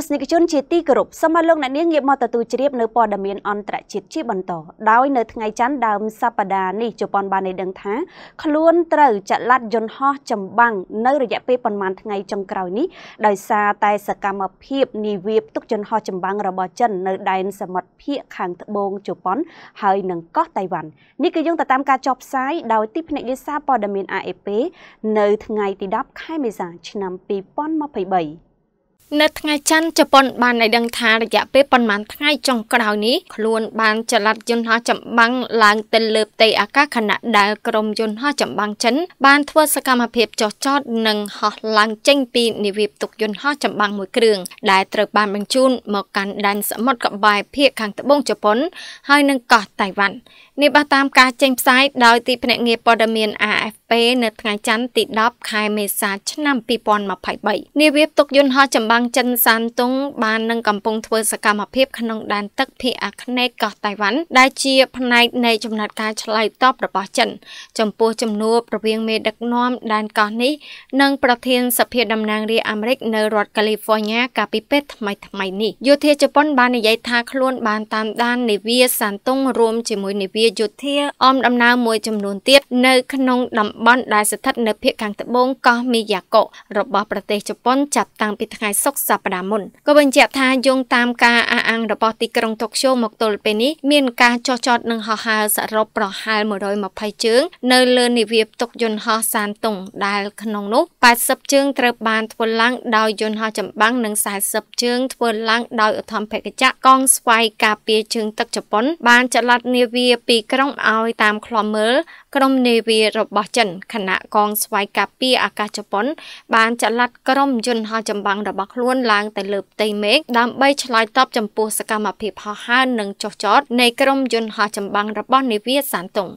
ស្សនិកជនជាទីគោរពសូមឲ្យលោកអ្នកនាងងាកមកទទួលជ្រាបនៅព័ត៌មានអន្តរជាតិជាបន្តដោយនៅថ្ងៃច័ន្ទដើមសប្តាហ៍នេះជប៉ុនបានដឹងថា ខ្លួនត្រូវចល័តយន្តហោះចម្បាំងនៅរយៈពេលប្រមាណថ្ងៃចុងក្រោយនេះដោយសារតែសកម្មភាពនាវាផ្ទុកយន្តហោះចម្បាំងរបស់ចិននៅដែនសមុទ្រភៀកខាងត្បូងជប៉ុនហើយនឹងកោះតៃវ៉ាន់នេះគឺយោងទៅតាមការចុះផ្សាយដោយទីភ្នាក់ងារសារព័ត៌មាន AFP នៅថ្ងៃទី10ខែមេសាឆ្នាំ2023នៅថ្ងៃច័ន្ទជប៉ុនបានឲ្យដឹងថារយៈពេលប្រមាណថ្ងៃចុងក្រោយនេះខ្លួនបានចល័តយន្តហោះចម្បាំងឡើងទៅលើផ្ទៃអាកាសខណៈដែលក្រុមយន្តហោះចម្បាំងចិន បានធ្វើសកម្មភាពចុះចតនិងហោះឡើងចេញពីនាវាផ្ទុកយន្តហោះចម្បាំងមួយគ្រឿងដែលត្រូវបានបញ្ជូនមកកាន់ដែនសមុទ្រកបែរភាគខាងត្បូងជប៉ុន ហើយនឹងកោះតៃវ៉ាន់នេះបានតាមការចេញផ្សាយដោយទីភ្នាក់ងារព័ត៌មាន AFP នៅថ្ងៃច័ន្ទទី10ខែមេសាឆ្នាំ2023នាវាផ្ទុកយន្តហោះចម្បាំងងចិនសានតុង បាននឹងកំពុងធ្វើសកម្មភាពក្នុងដែនទឹកភាគអាគ្នេយ៍កោះតៃវ៉ាន់ដែលជាផ្នែកនៃចំណាត់ការឆ្លើយតបរបស់ចិន ចំពោះចំនួនរវាងមេដឹកនាំដែនកោះនេះនិងប្រធានសភាតំណាងរាស្ត្រអាមេរិកនៅរដ្ឋកាលីហ្វ័រញ៉ាកាលពីពេលថ្មីថ្មីនេះយោធាជប៉ុនបាននិយាយថាខ្លួនបានតាមដាននាវាសានតុងរួមជាមួយនាវាយោធាអមដំណើរមួយចំនួនទៀតនៅក្នុងតំបន់ដែលស្ថិតនៅភាគខាងត្បូងកោះមីយ៉ាកុរបស់ប្រទេសជប៉ុនចាប់តាំងពីថ្ងៃសុសុក្រសប្តាហ៍មុនក៏បញ្ជាក់ថាយោងតាមការអះអាងរបស់ទីក្រុងតូក្យូមកទល់ពេលនេះមាន ការចោះចតនិងហោះហើរសរុបប្រហែល120ជើង នៅលើនាវាផ្ទុកយន្តហោះសានតុងដែលក្នុងនោះ80ជើងត្រូវបានធ្វើឡើងដោយយន្តហោះចម្បាំងនិង40ជើងធ្វើឡើងដោយឧទ្ធម្ភាគចក្រកងស្វ័យការពារជើងទឹកជប៉ុន បានចល័តនាវាពីរក្រុងឲ្យតាមខ្លមមើលក្រុមនាវារបស់ចិនខណៈកងស្វ័យការពារអាកាសជប៉ុន បានចល័តក្រុមយន្តហោះចម្បាំងរបស់ខ្លួនឡើងទៅលើផ្ទៃមេឃដើម្បីឆ្លើយតបចំពោះសកម្មភាពហោះហើរនិងចុះចតនៃក្រុមយន្តហោះចម្បាំងរបស់នាវាសានតុង